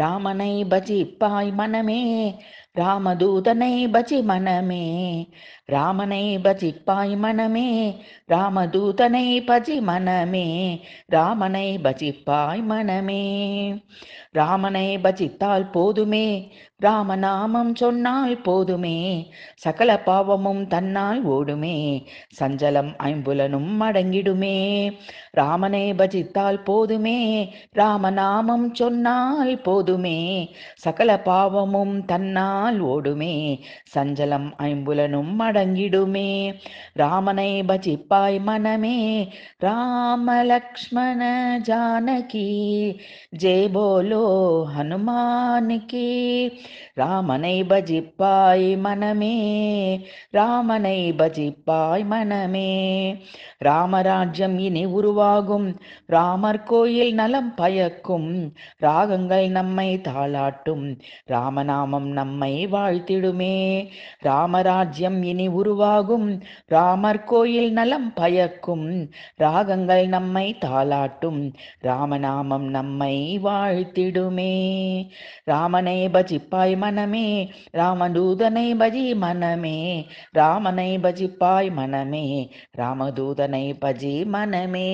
ராமனை பஜிப்பாய் மனமே ராமதூதனை பஜி மனமே ராமனை பஜிப்பாய் மனமே ராமதூதனை பஜி மனமே ராமனை பஜிப்பாய் மனமே ராமனை பஜித்தால் போதுமே ராமநாமம் சொன்னால் போதுமே சகல பாவமும் தன்னால் ஓடுமே சஞ்சலம் ஐம்புலனும் அடங்கிடுமே ராமனை பஜித்தால் போதுமே ராமநாமம் சொன்னால் போதுமே சகல பாவமும் தன்னால் நாள் ஓடுமே சஞ்சலம் ஐம்புலனும் அடங்கிடுமே ராமனை பஜிப்பாய் மனமே ராம லக்ஷ்மண ஜானகி ஜெய் போலோ ஹனுமானுக்கு ராமனை பஜிப்பாய் மனமே ராமனை பஜிப்பாய் மனமே ராமராஜ்யம் இனி உருவாகும் ராமர் கோயில் நலம் பயக்கும் ராகங்கள் நம்மை தாளாட்டும் ராமநாமம் நம்மை வாழ்த்திடுமே ராமராஜ்யம் இனி உருவாகும் ராமர் கோயில் நலம் பயக்கும் ராகங்கள் நம்மை தாளாட்டும் ராமநாமம் நம்மை வாழ்த்திடுமே ராமனை பஜிப்பாய் மனமே ராமதூதனை பஜி மனமே ராமனை பஜிப்பாய் மனமே ராமதூதனை பஜி மனமே